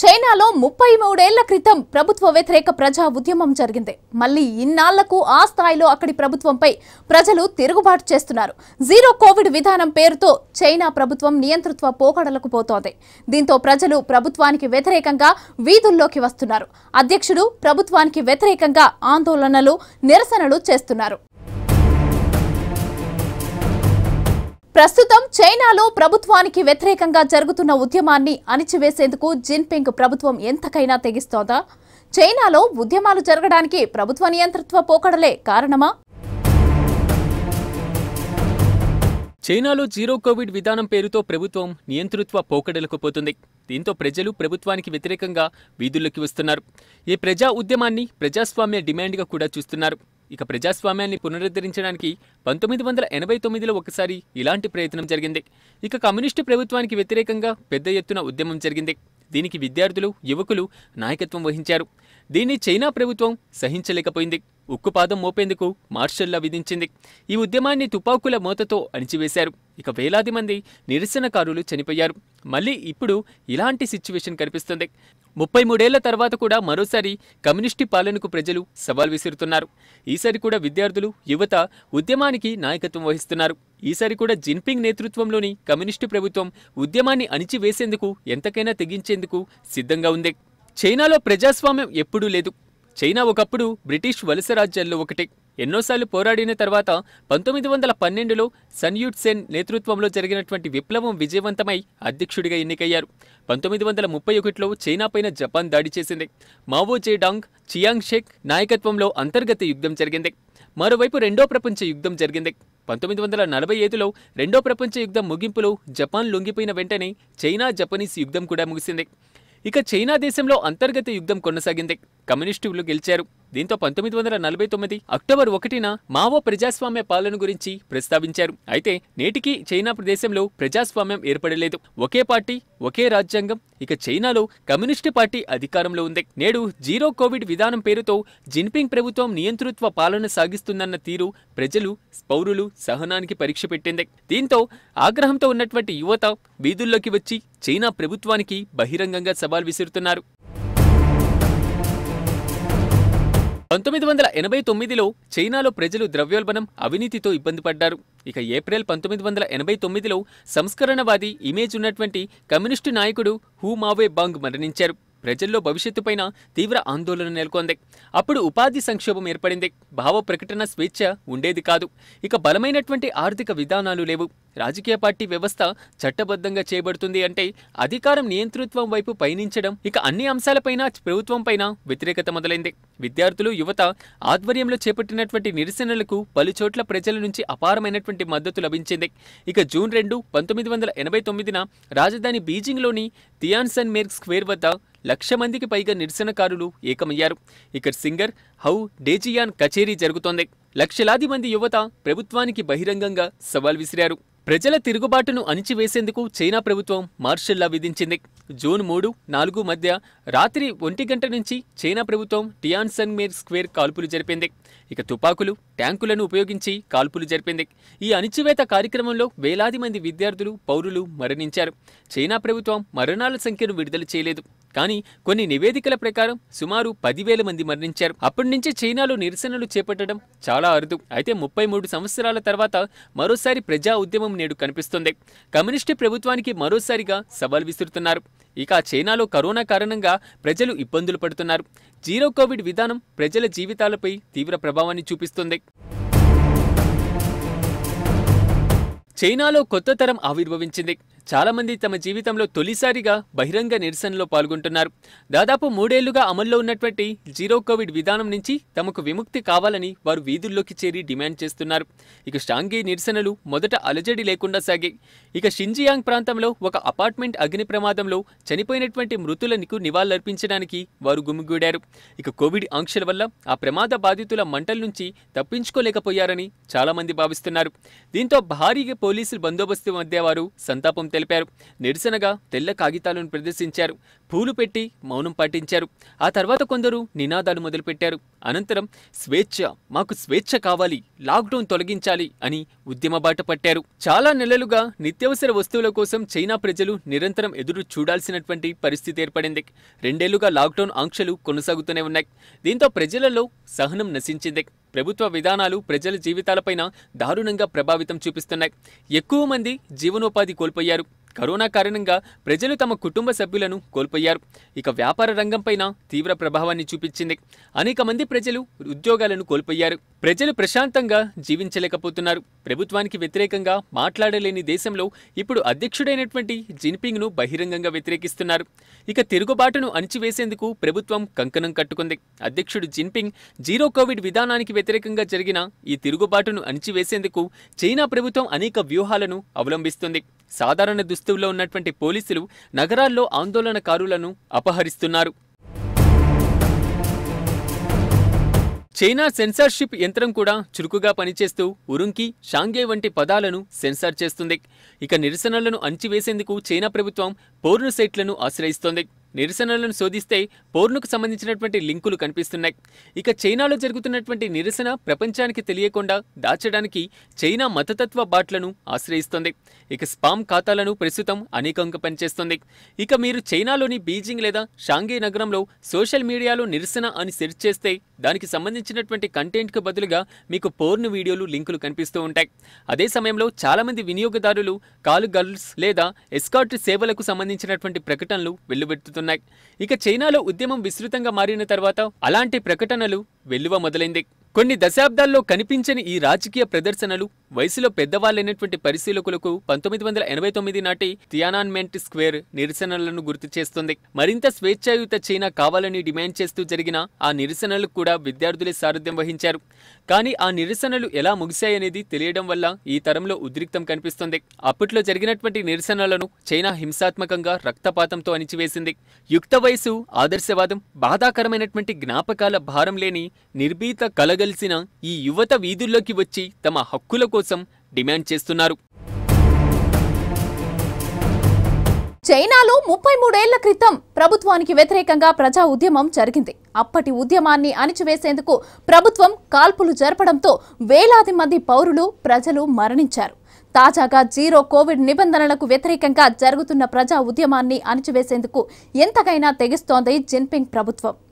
చైనాలో ముప్పై మూడేళ్ల క్రితం ప్రభుత్వ వ్యతిరేక ప్రజా ఉద్యమం జరిగింది మళ్ళీ ఇన్నాళ్లకు ఆ స్థాయిలో అక్కడి ప్రభుత్వంపై ప్రజలు తిరుగుబాటు చేస్తున్నారు జీరో కోవిడ్ విధానం పేరుతో చైనా ప్రభుత్వం నియంతృత్వ పోకడలకు పోతోంది దీంతో ప్రజలు ప్రభుత్వానికి వ్యతిరేకంగా వీధుల్లోకి వస్తున్నారు అధ్యక్షుడు ప్రభుత్వానికి వ్యతిరేకంగా ఆందోళనలు నిరసనలు చేస్తున్నారు ప్రస్తుతం చైనాలో ప్రభుత్వానికి వ్యతిరేకంగా జరుగుతున్న ఉద్యమాన్ని అణిచివేసేందుకు జిన్పింగ్ ప్రభుత్వం ఎంతకైనా తెగిస్తోందా చైనాలో ఉద్యమాలు జరగడానికి ప్రభుత్వ నియంతృత్వ పోకడలే కారణమా చైనాలో జీరో కోవిడ్ విధానం పేరుతో ప్రభుత్వం నియంతృత్వ పోకడలకు పోతుంది దీంతో ప్రజలు ప్రభుత్వానికి వ్యతిరేకంగా వీధుల్లోకి వస్తున్నారు ఈ ప్రజా ఉద్యమాన్ని ప్రజాస్వామ్య డిమాండ్గా కూడా చూస్తున్నారు ఇక ప్రజాస్వామ్యాన్ని పునరుద్ధరించడానికి పంతొమ్మిది వందల ఎనభై తొమ్మిదిలో ఒకసారి ఇలాంటి ప్రయత్నం జరిగింది ఇక కమ్యూనిస్టు ప్రభుత్వానికి వ్యతిరేకంగా పెద్ద ఎత్తున ఉద్యమం జరిగింది దీనికి విద్యార్థులు యువకులు నాయకత్వం వహించారు దీన్ని చైనా ప్రభుత్వం సహించలేకపోయింది ఉక్కుపాదం మోపేందుకు మార్షల్లా విధించింది ఈ ఉద్యమాన్ని తుపాకుల మూతతో అణిచివేశారు ఇక వేలాది మంది నిరసనకారులు చనిపోయారు మళ్ళీ ఇప్పుడు ఇలాంటి సిచ్యువేషన్ కనిపిస్తుంది ముప్పై మూడేళ్ల తర్వాత కూడా మరోసారి కమ్యూనిస్టు పాలనకు ప్రజలు సవాల్ విసురుతున్నారు ఈసారి కూడా విద్యార్థులు యువత ఉద్యమానికి నాయకత్వం వహిస్తున్నారు ఈసారి కూడా జిన్పింగ్ నేతృత్వంలోని కమ్యూనిస్టు ప్రభుత్వం ఉద్యమాన్ని అణిచివేసేందుకు ఎంతకైనా తెగించేందుకు సిద్ధంగా ఉంది చైనాలో ప్రజాస్వామ్యం ఎప్పుడూ లేదు చైనా ఒకప్పుడు బ్రిటిష్ వలస రాజ్యాల్లో ఒకటే ఎన్నోసార్లు పోరాడిన తర్వాత పంతొమ్మిది వందల పన్నెండులో సన్యూట్ సెన్ నేతృత్వంలో జరిగినటువంటి విప్లవం విజయవంతమై అధ్యక్షుడిగా ఎన్నికయ్యారు పంతొమ్మిది వందల ముప్పై ఒకటిలో చైనాపైన జపాన్ దాడి చేసింది మావో జేడాంగ్ చియాంగ్ షేక్ నాయకత్వంలో అంతర్గత యుద్ధం జరిగింది మరోవైపు రెండో ప్రపంచ యుద్ధం జరిగింది పంతొమ్మిది వందల నలభై ఐదులో రెండో ప్రపంచ యుద్ధం ముగింపులో జపాన్ లొంగిపోయిన వెంటనే చైనా జపనీస్ యుద్ధం కూడా ముగిసింది ఇక చైనా దేశంలో అంతర్గత యుద్ధం కొనసాగింది కమ్యూనిస్టులు గెలిచారు దీంతో పంతొమ్మిది వందల నలభై తొమ్మిది అక్టోబర్ ఒకటిన మావో ప్రజాస్వామ్య పాలన గురించి ప్రస్తావించారు అయితే నేటికీ చైనా ప్రదేశంలో ప్రజాస్వామ్యం ఏర్పడలేదు ఒకే పార్టీ ఒకే రాజ్యాంగం ఇక చైనాలో కమ్యూనిస్టు పార్టీ అధికారంలో ఉంది నేడు జీరో కోవిడ్ విధానం పేరుతో జిన్పింగ్ ప్రభుత్వం నియంతృత్వ పాలన సాగిస్తుందన్న తీరు ప్రజలు పౌరులు సహనానికి పరీక్ష పెట్టింది దీంతో ఆగ్రహంతో ఉన్నటువంటి యువత వీధుల్లోకి వచ్చి చైనా ప్రభుత్వానికి బహిరంగంగా సవాల్ విసురుతున్నారు పంతొమ్మిది వందల ఎనభై తొమ్మిదిలో చైనాలో ప్రజలు ద్రవ్యోల్బణం అవినీతితో ఇబ్బంది పడ్డారు ఇక ఏప్రిల్ పంతొమ్మిది వందల ఎనభై తొమ్మిదిలో సంస్కరణవాది ఇమేజ్ ఉన్నటువంటి కమ్యూనిస్టు నాయకుడు హూ మావే బాంగ్ మరణించారు ప్రజల్లో భవిష్యత్తుపైన తీవ్ర ఆందోళన నెలకొంది అప్పుడు ఉపాధి సంక్షోభం ఏర్పడింది భావ ప్రకటన స్వేచ్ఛ ఉండేది కాదు ఇక బలమైనటువంటి ఆర్థిక విధానాలు లేవు రాజకీయ పార్టీ వ్యవస్థ చట్టబద్ధంగా చేయబడుతుంది అంటే అధికారం నియంతృత్వం వైపు పయనించడం ఇక అన్ని అంశాలపైన ప్రభుత్వంపైన వ్యతిరేకత మొదలైంది విద్యార్థులు యువత ఆధ్వర్యంలో చేపట్టినటువంటి నిరసనలకు పలుచోట్ల ప్రజల నుంచి అపారమైనటువంటి మద్దతు లభించింది ఇక జూన్ రెండు పంతొమ్మిది వందల ఎనభై తొమ్మిదిన రాజధాని బీజింగ్లోని థియాన్సన్ మేర్ స్క్వేర్ వద్ద లక్ష మందికి పైగా నిరసనకారులు ఏకమయ్యారు ఇక సింగర్ హౌ డేజియాన్ కచేరీ జరుగుతోంది లక్షలాది మంది యువత ప్రభుత్వానికి బహిరంగంగా సవాల్ విసిరారు ప్రజల తిరుగుబాటును అణిచివేసేందుకు చైనా ప్రభుత్వం మార్షల్లా విధించింది జూన్ మూడు నాలుగు మధ్య రాత్రి ఒంటి గంట నుంచి చైనా ప్రభుత్వం టియాన్సన్మేర్ స్క్వేర్ కాల్పులు జరిపింది ఇక తుపాకులు ట్యాంకులను ఉపయోగించి కాల్పులు జరిపింది ఈ అణిచివేత కార్యక్రమంలో వేలాది మంది విద్యార్థులు పౌరులు మరణించారు చైనా ప్రభుత్వం మరణాల సంఖ్యను విడుదల చేయలేదు కానీ కొన్ని నివేదికల ప్రకారం సుమారు పదివేల మంది మరణించారు అప్పటి నుంచి చైనాలో నిరసనలు చేపట్టడం చాలా అరుదు అయితే ముప్పై మూడు సంవత్సరాల తర్వాత మరోసారి ప్రజా ఉద్యమం నేడు కనిపిస్తుంది కమ్యూనిస్టు ప్రభుత్వానికి మరోసారిగా సవాల్ విసురుతున్నారు ఇక చైనాలో కరోనా కారణంగా ప్రజలు ఇబ్బందులు పడుతున్నారు జీరో కోవిడ్ విధానం ప్రజల జీవితాలపై తీవ్ర ప్రభావాన్ని చూపిస్తుంది చైనాలో కొత్త తరం ఆవిర్భవించింది చాలామంది తమ జీవితంలో తొలిసారిగా బహిరంగ నిరసనలో పాల్గొంటున్నారు దాదాపు మూడేళ్లుగా అమల్లో ఉన్నటువంటి జీరో కోవిడ్ విధానం నుంచి తమకు విముక్తి కావాలని వారు వీధుల్లోకి చేరి డిమాండ్ చేస్తున్నారు ఇక షాంఘై నిరసనలు మొదట అలజడి లేకుండా సాగాయి ఇక షింజియాంగ్ ప్రాంతంలో ఒక అపార్ట్మెంట్ అగ్ని ప్రమాదంలో చనిపోయినటువంటి మృతులకు నివాళులర్పించడానికి వారు గుమిగూడారు ఇక కోవిడ్ ఆంక్షల వల్ల ఆ ప్రమాద బాధితుల మంటల నుంచి తప్పించుకోలేకపోయారని చాలామంది భావిస్తున్నారు దీంతో భారీగా పోలీసుల బందోబస్తు మధ్య వారు సంతాపం తెలిపారు నిరసనగా తెల్ల కాగితాలను ప్రదర్శించారు పూలు పెట్టి మౌనం పాటించారు ఆ తర్వాత కొందరు నినాదాలు మొదలుపెట్టారు అనంతరం స్వేచ్ఛ మాకు స్వేచ్ఛ కావాలి లాక్డౌన్ తొలగించాలి అని ఉద్యమ బాట పట్టారు చాలా నెలలుగా నిత్యావసర వస్తువుల కోసం చైనా ప్రజలు నిరంతరం ఎదురు చూడాల్సినటువంటి పరిస్థితి ఏర్పడింది రెండేళ్లుగా లాక్డౌన్ ఆంక్షలు కొనసాగుతూనే ఉన్నాయి దీంతో ప్రజలలో సహనం నశించింది ప్రభుత్వ విధానాలు ప్రజల జీవితాలపైన దారుణంగా ప్రభావితం చూపిస్తున్నాయి ఎక్కువ మంది జీవనోపాధి కోల్పోయారు కరోనా కారణంగా ప్రజలు తమ కుటుంబ సభ్యులను కోల్పోయారు ఇక వ్యాపార రంగంపైన తీవ్ర ప్రభావాన్ని చూపించింది అనేక మంది ప్రజలు ఉద్యోగాలను కోల్పోయారు ప్రజలు ప్రశాంతంగా జీవించలేకపోతున్నారు ప్రభుత్వానికి వ్యతిరేకంగా మాట్లాడలేని దేశంలో ఇప్పుడు అధ్యక్షుడైనటువంటి జిన్పింగ్ను బహిరంగంగా వ్యతిరేకిస్తున్నారు ఇక తిరుగుబాటును అణిచివేసేందుకు ప్రభుత్వం కంకణం కట్టుకుంది అధ్యక్షుడు జిన్పింగ్ జీరో కోవిడ్ విధానానికి వ్యతిరేకంగా జరిగిన ఈ తిరుగుబాటును అణిచివేసేందుకు చైనా ప్రభుత్వం అనేక వ్యూహాలను అవలంబిస్తుంది సాధారణ దుస్తుల్లో ఉన్నటువంటి పోలీసులు నగరాల్లో ఆందోళనకారులను అపహరిస్తున్నారు చైనా సెన్సార్షిప్ యంత్రం కూడా చురుకుగా పనిచేస్తూ ఉరుంకి షాంగే వంటి పదాలను సెన్సార్ చేస్తుంది ఇక నిరసనలను అంచివేసేందుకు చైనా ప్రభుత్వం పోర్ను సైట్లను ఆశ్రయిస్తోంది నిరసనలను శోధిస్తే పోర్నుకు సంబంధించినటువంటి లింకులు కనిపిస్తున్నాయి ఇక చైనాలో జరుగుతున్నటువంటి నిరసన ప్రపంచానికి తెలియకుండా దాచడానికి చైనా మతతత్వ బాట్లను ఆశ్రయిస్తుంది ఇక స్పామ్ ఖాతాలను ప్రస్తుతం అనేకంగా పనిచేస్తుంది ఇక మీరు చైనాలోని బీజింగ్ లేదా షాంఘై నగరంలో సోషల్ మీడియాలో నిరసన అని సెర్చ్ చేస్తే దానికి సంబంధించినటువంటి కంటెంట్కు బదులుగా మీకు పోర్న్ వీడియోలు లింకులు కనిపిస్తూ ఉంటాయి అదే సమయంలో చాలామంది వినియోగదారులు కాలు గర్ల్స్ లేదా ఎస్కార్ట్ సేవలకు సంబంధించినటువంటి ప్రకటనలు వెల్లుబెట్టుతున్నారు కనిపిస్తున్నాయి ఇక చైనాలో ఉద్యమం విస్తృతంగా మారిన తర్వాత అలాంటి ప్రకటనలు వెల్లువ మొదలైంది కొన్ని దశాబ్దాల్లో కనిపించని ఈ రాజకీయ ప్రదర్శనలు వయసులో పెద్దవాళ్ళైనటువంటి పరిశీలకులకు పంతొమ్మిది వందల ఎనభై తొమ్మిది నాటి తియానాన్మెంట్ స్క్వేర్ నిరసనలను గుర్తు చేస్తుంది మరింత స్వేచ్ఛాయుత చైనా కావాలని డిమాండ్ చేస్తూ జరిగిన ఆ నిరసనలకు కూడా విద్యార్థులే సారథ్యం వహించారు కానీ ఆ నిరసనలు ఎలా ముగిశాయనేది తెలియడం వల్ల ఈ తరంలో ఉద్రిక్తం కనిపిస్తుంది అప్పట్లో జరిగినటువంటి నిరసనలను చైనా హింసాత్మకంగా రక్తపాతంతో అణిచివేసింది యుక్త వయసు ఆదర్శవాదం బాధాకరమైనటువంటి జ్ఞాపకాల భారం లేని నిర్భీత కలగలిసిన ఈ యువత వీధుల్లోకి వచ్చి తమ హక్కుల కోసం డిమాండ్ చేస్తున్నారు చైనాలో ముప్పై మూడేళ్ల క్రితం ప్రభుత్వానికి వ్యతిరేకంగా ప్రజా ఉద్యమం జరిగింది అప్పటి ఉద్యమాన్ని అణిచివేసేందుకు ప్రభుత్వం కాల్పులు జరపడంతో వేలాది మంది పౌరులు ప్రజలు మరణించారు తాజాగా జీరో కోవిడ్ నిబంధనలకు వ్యతిరేకంగా జరుగుతున్న ప్రజా ఉద్యమాన్ని అణిచివేసేందుకు ఎంతకైనా తెగిస్తోంది జిన్పింగ్ ప్రభుత్వం